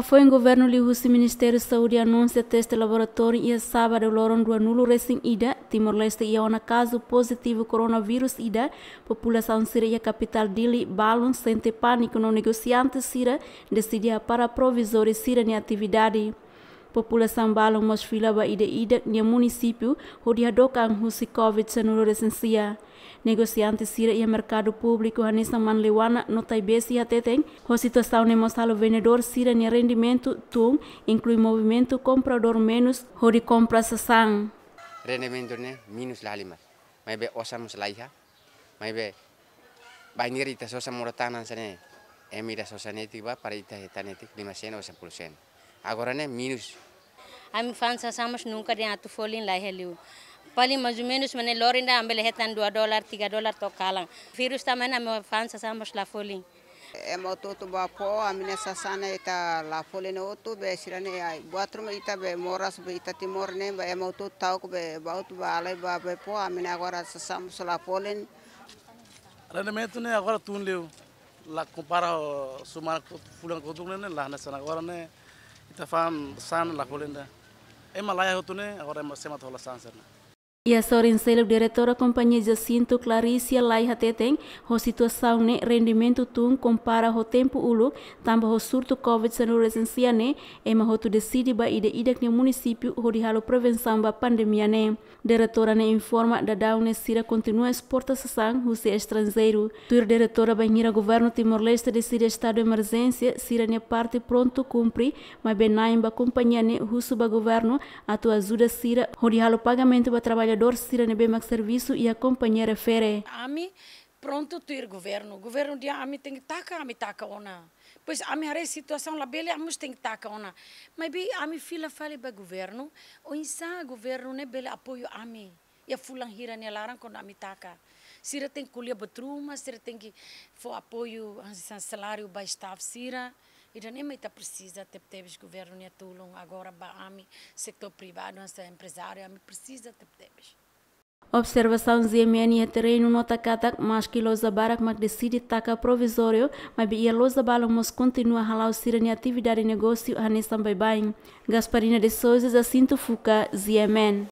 Foi o governo o Ministério da Saúde anuncia teste laboratório e sábado loron do anulo recém ida Timor-Leste e uma caso positivo coronavírus ida população síria capital Dili balun sente pânico no negociante síria decidia para provisório síria em atividade. popula São Paulo mos fila ba ide idak nia município hodia dokang husi COVID senuro resensia. Negociante sira ia mercado público hanesa manlewana no taibesi hateteng, ho situação ne mostalo vendedor sira nia rendimento tung, inclui movimento comprador menos hodi compra sasang. Rendimento ne minus lalimat, mai be osam slaiha, mai be bainirita sosa muratanan sane, emira sosa netiba para ita hetanetik 510% agora né minus ami fansa samas nunca de atu folin lai heliu pali minus mane lorinda ambele hetan 2 dolar 3 dolar to kalang virus mane ami fansa samas la folin ema toto ba po amine sasana ita la folin oto be sirane ai ya rumah e ita be moras be ita timor ne ba ema oto tau be baut ba alai ba be po amine agora sasam la folin. rene metu ne agora tun leu la compara sumar fulan kotuk ne la na agora ne ইতা ফান চান লাগবলে এই মালাই আহোঁতেনে আগতে চেমাত হ'ল চাহ আছে E a o diretora da companhia Jacinto Clarice Laiha Teteng, a situação ne rendimento tum compara o tempo ulu, também o surto COVID-19 recensia ne, e ma hotu decide ba ide idak ne município ho dihalo prevenção ba pandemia ne. Diretora ne informa da daune sira continua exporta sasang é estrangeiro. Tuir diretora ba ngira governo Timor-Leste decide estado emergência, sira ne parte pronto cumpri, ma benaim ba companhia ne russo ba governo, a tua ajuda sira ho dihalo pagamento ba trabalho trabalhador Sirane Bemac Serviço e a companheira Fere. Ami, pronto, ter governo. O governo de Ami tem que tacar, Ami taca ou Pois a minha situação lá bela, amus tem que taca ona. Mas bem, a minha filha fala para o governo, o insa governo né bela apoio a mim. E a fulan hira né laran quando a minha taca. Sira tem que colher batruma, sira tem que for apoio, salário, baixar, sira. E já nem está precisa, te teves governo ne tulum, agora baami, setor privado, essa empresário, me precisa te teves. Observação ZMN é terreno no takatak, tá mas que los abarak mag decide taca provisório, mas bia los abalam mos continua halau sirene atividade negócio a anesan baibain. Gasparina de Souza, Jacinto Fuca, ZMN.